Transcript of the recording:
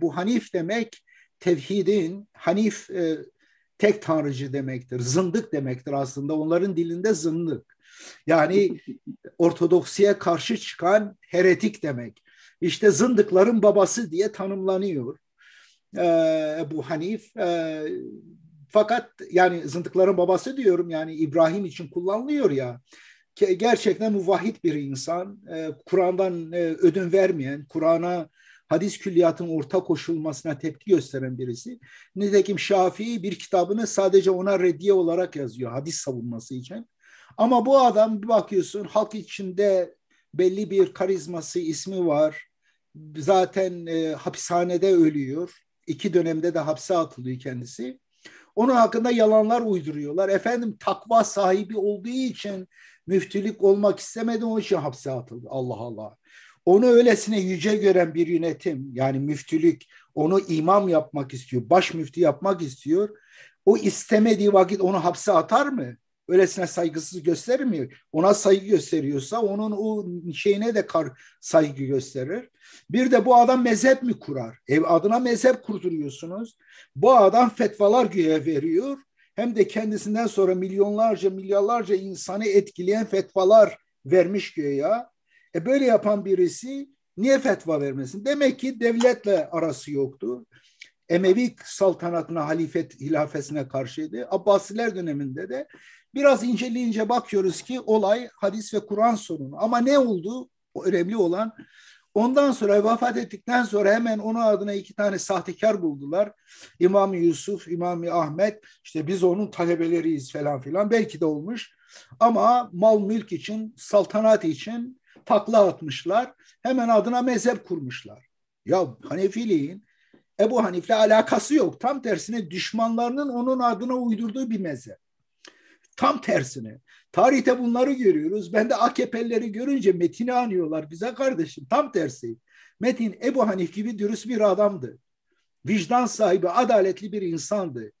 bu hanif demek tevhidin, hanif e, tek tanrıcı demektir. Zındık demektir aslında. Onların dilinde zındık. Yani ortodoksiye karşı çıkan heretik demek. İşte zındıkların babası diye tanımlanıyor. Ee, bu Hanif e, fakat yani zındıkların babası diyorum yani İbrahim için kullanılıyor ya gerçekten muvahhid bir insan, e, Kur'an'dan e, ödün vermeyen, Kur'an'a hadis külliyatının orta koşulmasına tepki gösteren birisi. Nitekim Şafii bir kitabını sadece ona reddiye olarak yazıyor hadis savunması için. Ama bu adam bir bakıyorsun halk içinde belli bir karizması, ismi var. Zaten e, hapishanede ölüyor. İki dönemde de hapse atılıyor kendisi. Onun hakkında yalanlar uyduruyorlar. Efendim takva sahibi olduğu için müftülük olmak istemedi onun için hapse atıldı. Allah Allah. Onu öylesine yüce gören bir yönetim yani müftülük onu imam yapmak istiyor, baş müftü yapmak istiyor. O istemediği vakit onu hapse atar mı? öylesine saygısız göstermiyor. Ona saygı gösteriyorsa onun o şeyine de kar, saygı gösterir. Bir de bu adam mezhep mi kurar? Ev adına mezhep kurduruyorsunuz. Bu adam fetvalar güye veriyor. Hem de kendisinden sonra milyonlarca milyarlarca insanı etkileyen fetvalar vermiş güya. E böyle yapan birisi niye fetva vermesin? Demek ki devletle arası yoktu. Emevi saltanatına, halifet hilafesine karşıydı. Abbasiler döneminde de biraz inceleyince bakıyoruz ki olay hadis ve Kur'an sorunu. Ama ne oldu? O önemli olan Ondan sonra vefat ettikten sonra hemen onun adına iki tane sahtekar buldular. İmam Yusuf, İmam Ahmet, işte biz onun talebeleriyiz falan filan. Belki de olmuş. Ama mal mülk için, saltanat için takla atmışlar. Hemen adına mezhep kurmuşlar. Ya Hanefiliğin Ebu Hanif'le alakası yok. Tam tersine düşmanlarının onun adına uydurduğu bir mezhep. Tam tersine. Tarihte bunları görüyoruz. Ben de AKP'lileri görünce Metin'i anıyorlar. Bize kardeşim tam tersi. Metin Ebu Hanif gibi dürüst bir adamdı. Vicdan sahibi, adaletli bir insandı.